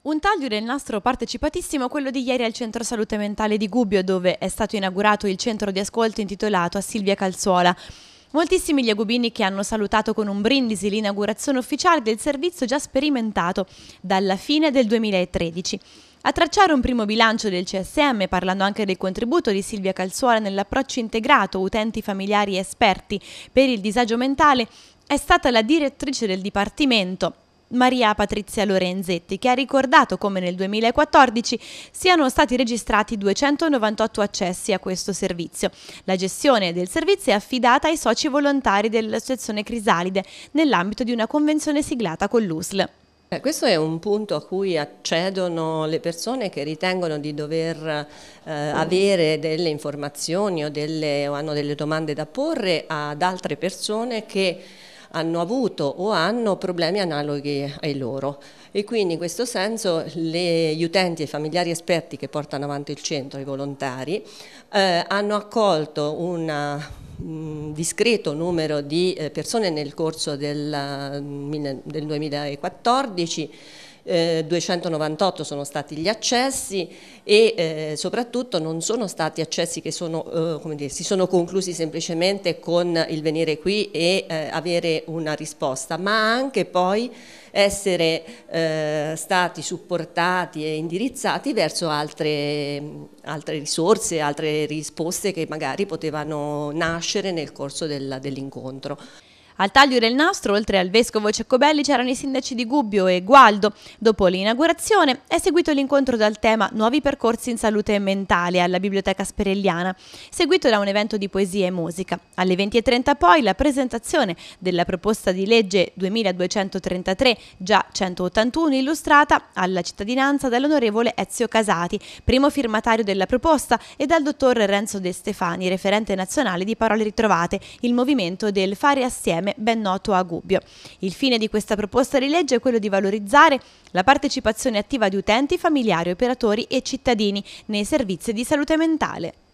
Un taglio del nastro partecipatissimo è quello di ieri al Centro Salute Mentale di Gubbio, dove è stato inaugurato il centro di ascolto intitolato a Silvia Calzuola. Moltissimi gli agubini che hanno salutato con un brindisi l'inaugurazione ufficiale del servizio già sperimentato dalla fine del 2013. A tracciare un primo bilancio del CSM, parlando anche del contributo di Silvia Calzuola nell'approccio integrato utenti familiari e esperti per il disagio mentale, è stata la direttrice del Dipartimento Maria Patrizia Lorenzetti, che ha ricordato come nel 2014 siano stati registrati 298 accessi a questo servizio. La gestione del servizio è affidata ai soci volontari dell'Associazione Crisalide nell'ambito di una convenzione siglata con l'USL. Eh, questo è un punto a cui accedono le persone che ritengono di dover eh, avere delle informazioni o, delle, o hanno delle domande da porre ad altre persone che hanno avuto o hanno problemi analoghi ai loro e quindi in questo senso le, gli utenti e i familiari esperti che portano avanti il centro, i volontari, eh, hanno accolto una un discreto numero di eh, persone nel corso del 2014 mm, 298 eh, sono stati gli accessi e eh, soprattutto non sono stati accessi che sono, eh, dire, si sono conclusi semplicemente con il venire qui e eh, avere una risposta, ma anche poi essere eh, stati supportati e indirizzati verso altre, altre, risorse, altre risposte che magari potevano nascere nel corso dell'incontro. Al taglio del nastro, oltre al vescovo Ceccobelli, c'erano i sindaci di Gubbio e Gualdo. Dopo l'inaugurazione è seguito l'incontro dal tema Nuovi percorsi in salute mentale alla Biblioteca Sperelliana, seguito da un evento di poesia e musica. Alle 20.30 poi la presentazione della proposta di legge 2233, già 181, illustrata alla cittadinanza dall'onorevole Ezio Casati, primo firmatario della proposta, e dal dottor Renzo De Stefani, referente nazionale di Parole Ritrovate, il movimento del Fare Assieme insieme ben noto a Gubbio. Il fine di questa proposta di legge è quello di valorizzare la partecipazione attiva di utenti, familiari, operatori e cittadini nei servizi di salute mentale.